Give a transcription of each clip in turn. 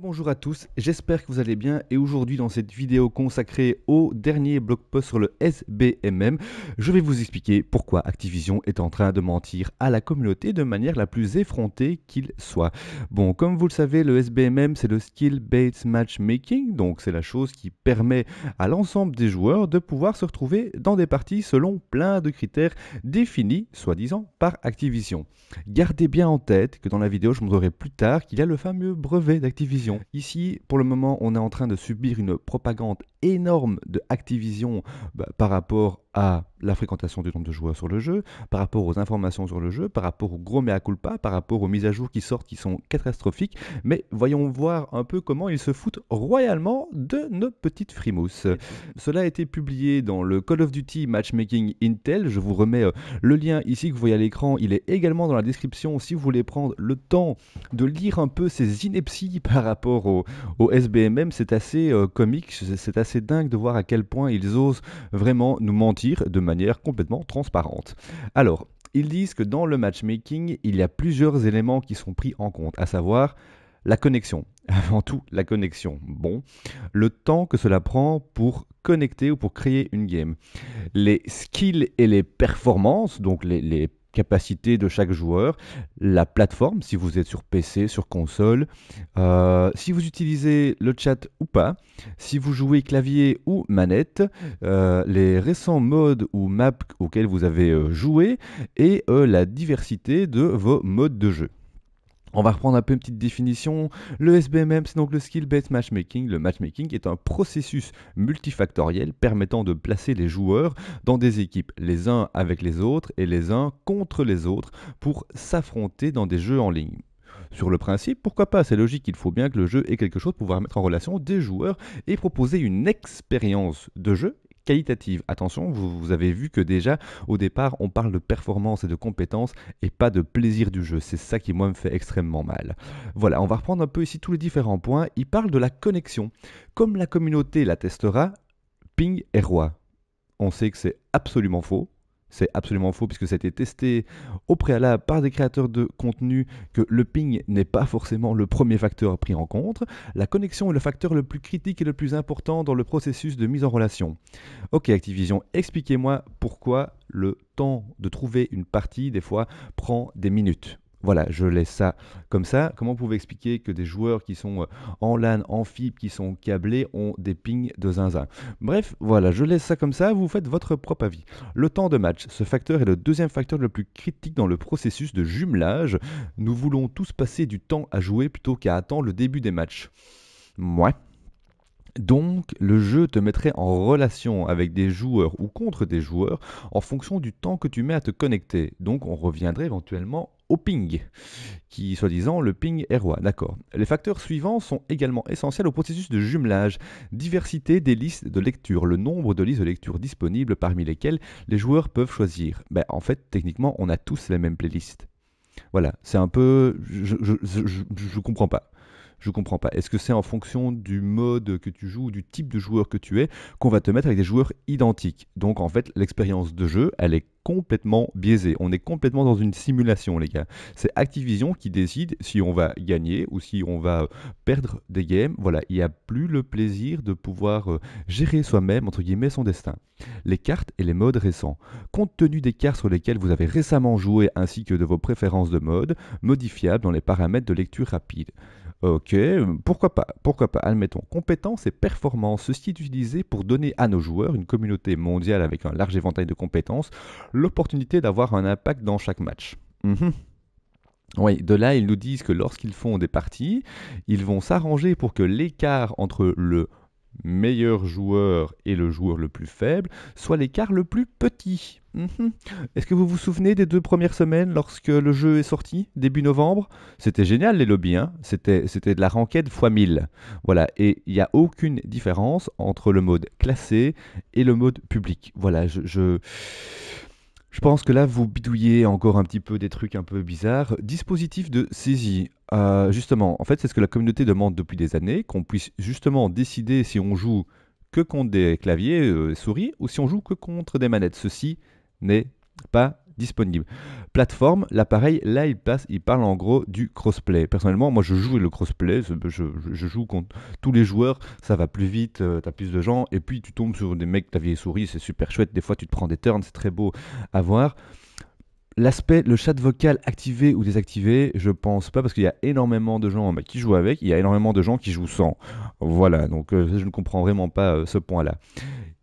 Bonjour à tous, j'espère que vous allez bien et aujourd'hui dans cette vidéo consacrée au dernier blog post sur le SBMM, je vais vous expliquer pourquoi Activision est en train de mentir à la communauté de manière la plus effrontée qu'il soit. Bon, comme vous le savez, le SBMM c'est le Skill Based Matchmaking, donc c'est la chose qui permet à l'ensemble des joueurs de pouvoir se retrouver dans des parties selon plein de critères définis, soi-disant, par Activision. Gardez bien en tête que dans la vidéo je montrerai plus tard qu'il y a le fameux brevet d'Activision Ici, pour le moment, on est en train de subir une propagande énorme de Activision bah, par rapport à la fréquentation du nombre de joueurs sur le jeu, par rapport aux informations sur le jeu, par rapport au gros mea culpa, par rapport aux mises à jour qui sortent qui sont catastrophiques. Mais voyons voir un peu comment ils se foutent royalement de nos petites frimousses. Cela a été publié dans le Call of Duty Matchmaking Intel. Je vous remets euh, le lien ici que vous voyez à l'écran. Il est également dans la description si vous voulez prendre le temps de lire un peu ces inepties par rapport au, SBMM. C'est assez euh, comique, c'est assez dingue de voir à quel point ils osent vraiment nous mentir de manière complètement transparente. Alors, ils disent que dans le matchmaking, il y a plusieurs éléments qui sont pris en compte, à savoir la connexion. Avant tout, la connexion. Bon, le temps que cela prend pour connecter ou pour créer une game. Les skills et les performances, donc les, les capacité de chaque joueur, la plateforme, si vous êtes sur PC, sur console, euh, si vous utilisez le chat ou pas, si vous jouez clavier ou manette, euh, les récents modes ou maps auxquels vous avez euh, joué et la diversité de vos modes de jeu. On va reprendre un peu une petite définition. Le SBMM, c'est donc le Skill-Based Matchmaking. Le matchmaking est un processus multifactoriel permettant de placer les joueurs dans des équipes, les uns avec les autres et les uns contre les autres, pour s'affronter dans des jeux en ligne. Sur le principe, pourquoi pas C'est logique, il faut bien que le jeu ait quelque chose pour pouvoir mettre en relation des joueurs et proposer une expérience de jeu qualitative. Attention, vous, avez vu que déjà au départ, on parle de performance et de compétence et pas de plaisir du jeu. C'est ça qui, moi, me fait extrêmement mal. Voilà, on va reprendre un peu ici tous les différents points. Il parle de la connexion. Comme la communauté l'attestera, ping est roi. On sait que c'est absolument faux. C'est absolument faux puisque ça a été testé au préalable par des créateurs de contenu que le ping n'est pas forcément le premier facteur pris en compte. La connexion est le facteur le plus critique et le plus important dans le processus de mise en relation. Ok Activision, expliquez-moi pourquoi le temps de trouver une partie des fois prend des minutes. Voilà, je laisse ça comme ça. Comment pouvez expliquer que des joueurs qui sont euh, en LAN, en fibre, qui sont câblés, ont des pings de zinzin Bref, voilà, je laisse ça comme ça, vous faites votre propre avis. Le temps de match, ce facteur est le deuxième facteur le plus critique dans le processus de jumelage. Nous voulons tous passer du temps à jouer plutôt qu'à attendre le début des matchs. Mouais. Donc, le jeu te mettrait en relation avec des joueurs ou contre des joueurs en fonction du temps que tu mets à te connecter. Donc, on reviendrait éventuellement ping, qui soi-disant le ping est roi. D'accord. Les facteurs suivants sont également essentiels au processus de jumelage. Diversité des listes de lecture, le nombre de listes de lecture disponibles parmi lesquelles les joueurs peuvent choisir. Ben, en fait, techniquement, on a tous les mêmes playlists. Voilà, c'est un peu... Je, je, je comprends pas je comprends pas. Est-ce que c'est en fonction du mode que tu joues ou du type de joueur que tu es qu'on va te mettre avec des joueurs identiques Donc en fait, l'expérience de jeu, elle est complètement biaisée. On est complètement dans une simulation, les gars. C'est Activision qui décide si on va gagner ou si on va euh, perdre des games. Voilà, il n'y a plus le plaisir de pouvoir euh, gérer soi-même, entre guillemets, son destin. Les cartes et les modes récents. Compte tenu des cartes sur lesquelles vous avez récemment joué ainsi que de vos préférences de mode, modifiables dans les paramètres de lecture rapide. Ok, pourquoi pas Pourquoi pas Admettons, compétences et performances. Ceci est utilisé pour donner à nos joueurs, une communauté mondiale avec un large éventail de compétences, l'opportunité d'avoir un impact dans chaque match. Mhm. Oui, de là, ils nous disent que lorsqu'ils font des parties, ils vont s'arranger pour que l'écart entre le meilleur joueur et le joueur le plus faible, soit l'écart le plus petit. Mhm. Est-ce que vous vous souvenez des deux premières semaines lorsque le jeu est sorti, début novembre C'était génial les lobbies, hein. c'était, c'était de la ranquette x 1000. Voilà, et il n'y a aucune différence entre le mode classé et le mode public. Voilà, je... je... Je pense que là, vous bidouillez encore un petit peu des trucs un peu bizarres. Dispositif de saisie. Euh, justement, en fait, c'est ce que la communauté demande depuis des années, qu'on puisse justement décider si on joue que contre des claviers euh, souris ou si on joue que contre des manettes. Ceci n'est pas disponible. Plateforme, l'appareil, là, il, passe, il parle en gros du crossplay. Personnellement, moi, je joue le crossplay, je, je, joue contre tous les joueurs, ça va plus vite, euh, t'as plus de gens, et puis tu tombes sur des mecs, ta vieille souris, c'est super chouette, des fois tu te prends des turns, c'est très beau à voir. L'aspect, le chat vocal activé ou désactivé, je pense pas, parce qu'il y a énormément de gens bah, qui jouent avec, il y a énormément de gens qui jouent sans. Voilà, donc euh, je ne comprends vraiment pas euh, ce point-là.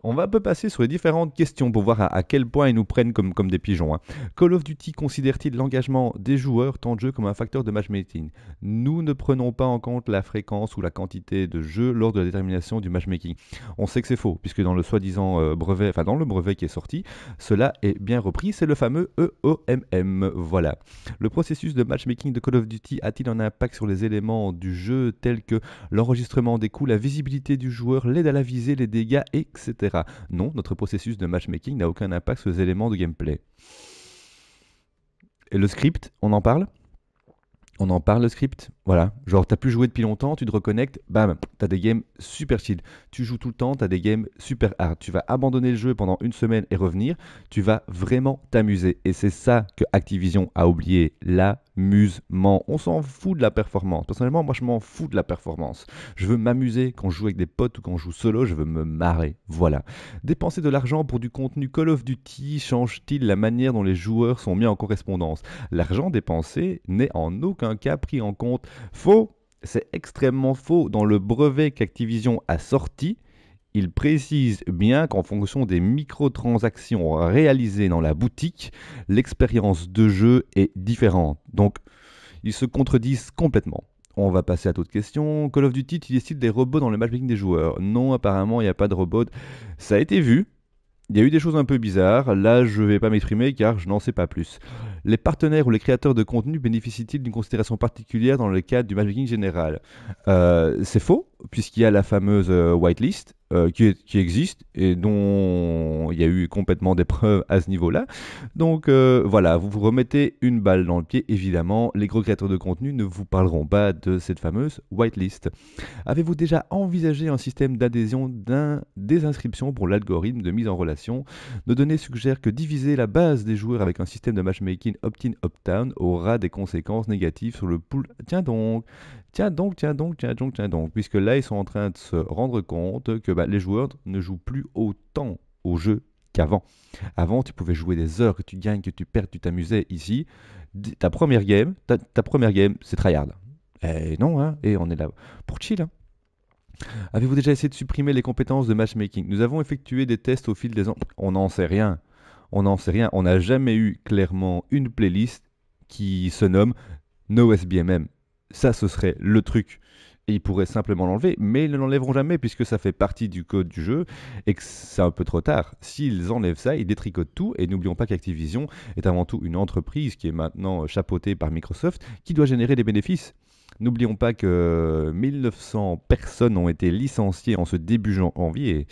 On va un peu passer sur les différentes questions pour voir à, quel point ils nous prennent comme, comme des pigeons. Hein. Call of Duty considère-t-il l'engagement des joueurs tant de jeu comme un facteur de matchmaking Nous ne prenons pas en compte la fréquence ou la quantité de jeux lors de la détermination du matchmaking. On sait que c'est faux, puisque dans le soi-disant euh, brevet, enfin dans le brevet qui est sorti, cela est bien repris, c'est le fameux EOMM. Voilà. Le processus de matchmaking de Call of Duty a-t-il un impact sur les éléments du jeu tels que l'enregistrement des coups, la visibilité du joueur, l'aide à la visée, les dégâts, etc. Non, notre processus de matchmaking n'a aucun impact sur les éléments de gameplay. Et le script, on en parle on en parle le script. Voilà. Genre, t'as plus joué depuis longtemps, tu te reconnectes, bam, t'as des games super chill. Tu joues tout le temps, t'as des games super hard. Tu vas abandonner le jeu pendant une semaine et revenir. Tu vas vraiment t'amuser. Et c'est ça que Activision a oublié là amusement. On s'en fout de la performance. Personnellement, moi, je m'en fous de la performance. Je veux m'amuser quand je joue avec des potes ou quand je joue solo, je veux me marrer. Voilà. Dépenser de l'argent pour du contenu Call of Duty change-t-il la manière dont les joueurs sont mis en correspondance L'argent dépensé n'est en aucun cas pris en compte. Faux c'est extrêmement faux. Dans le brevet qu'Activision a sorti, il précise bien qu'en fonction des microtransactions réalisées dans la boutique, l'expérience de jeu est différente. Donc, ils se contredisent complètement. On va passer à d'autres questions. Call of Duty utilise-t-il des robots dans le matchmaking des joueurs Non, apparemment, il n'y a pas de robots. Ça a été vu. Il y a eu des choses un peu bizarres. Là, je ne vais pas m'exprimer car je n'en sais pas plus. Les partenaires ou les créateurs de contenu bénéficient-ils d'une considération particulière dans le cadre du matchmaking général euh, C'est faux, puisqu'il y a la fameuse euh, whitelist euh, qui, existe et dont il y a eu complètement des preuves à ce niveau-là. Donc euh, voilà, vous vous remettez une balle dans le pied, évidemment, les gros créateurs de contenu ne vous parleront pas de cette fameuse whitelist. Avez-vous déjà envisagé un système d'adhésion d'un des inscriptions pour l'algorithme de mise en relation Nos données suggèrent que diviser la base des joueurs avec un système de matchmaking opt-in, opt-out aura des conséquences négatives sur le pool. Tiens donc, tiens donc, tiens donc, tiens donc, tiens donc, puisque là ils sont en train de se rendre compte que... Bah, bah, les joueurs ne jouent plus autant au jeu qu'avant. Avant, tu pouvais jouer des heures, que tu gagnes, que tu perds, tu t'amusais. Ici, ta première game, ta, première game, c'est tryhard. Et eh non, hein, et on est là pour chill. Hein. Avez-vous déjà essayé de supprimer les compétences de matchmaking Nous avons effectué des tests au fil des ans. On n'en sait rien. On n'en sait rien. On n'a jamais eu clairement une playlist qui se nomme No SBMM. Ça, ce serait le truc ils pourraient simplement l'enlever, mais ils ne l'enlèveront jamais puisque ça fait partie du code du jeu et que c'est un peu trop tard. S'ils enlèvent ça, ils détricotent tout et n'oublions pas qu'Activision est avant tout une entreprise qui est maintenant euh, chapeautée par Microsoft qui doit générer des bénéfices. N'oublions pas que 1900 personnes ont été licenciées en ce début janvier.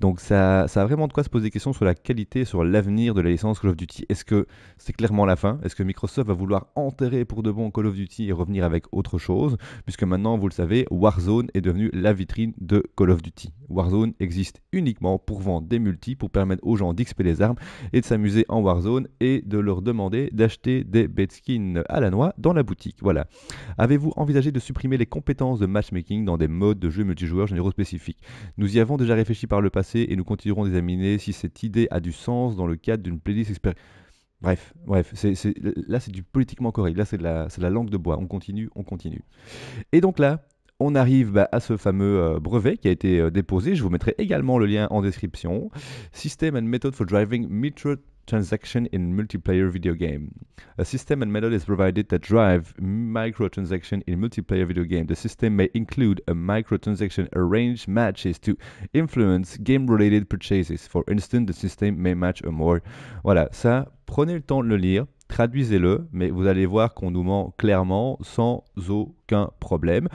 Donc ça, ça a vraiment de quoi se poser des questions sur la qualité, sur l'avenir de la licence Call of Duty. Est-ce que c'est clairement la fin Est-ce que Microsoft va vouloir enterrer pour de bon Call of Duty et revenir avec autre chose Puisque maintenant, vous le savez, Warzone est devenu la vitrine de Call of Duty. Warzone existe uniquement pour vendre des multis, pour permettre aux gens d'XP les armes et de s'amuser en Warzone et de leur demander d'acheter des bedskins à la noix dans la boutique. Voilà. Avez-vous envisager de supprimer les compétences de matchmaking dans des modes de jeu multijoueurs généraux spécifiques. Nous y avons déjà réfléchi par le passé et nous continuerons d'examiner si cette idée a du sens dans le cadre d'une playlist expérience... Bref, bref, là c'est du politiquement correct, là c'est de, la, la langue de bois, on continue, on continue. Et donc là, on arrive bah, à ce fameux euh, brevet qui a été euh, déposé. Je vous mettrai également le lien en description. System and Method for Driving Metered transaction in multiplayer video game. A system and method is provided that drive microtransaction in multiplayer video game. The system may include a microtransaction arranged matches to influence game related purchases. For instance, the system may match a more. Voilà, ça, prenez le temps de le lire, traduisez-le, mais vous allez voir qu'on nous ment clairement sans aucun problème.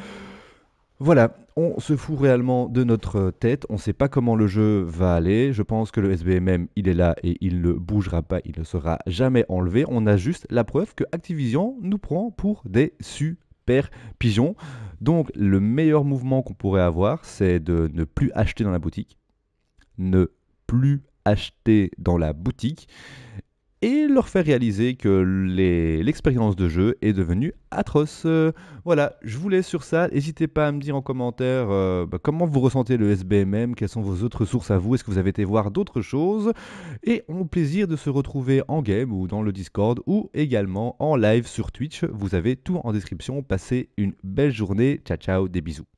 Voilà, on se fout réellement de notre tête, on ne sait pas comment le jeu va aller. Je pense que le SBMM, il est là et il ne bougera pas, il ne sera jamais enlevé. On a juste la preuve que Activision nous prend pour des super pigeons. Donc le meilleur mouvement qu'on pourrait avoir, c'est de ne plus acheter dans la boutique. Ne plus acheter dans la boutique et leur faire réaliser que l'expérience de jeu est devenue atroce. Euh, voilà, je vous laisse sur ça. N'hésitez pas à me dire en commentaire euh, bah, comment vous ressentez le SBMM, quelles sont vos autres sources à vous, est-ce que vous avez été voir d'autres choses. Et on plaisir de se retrouver en game ou dans le Discord ou également en live sur Twitch. Vous avez tout en description. Passez une belle journée. Ciao ciao, des bisous.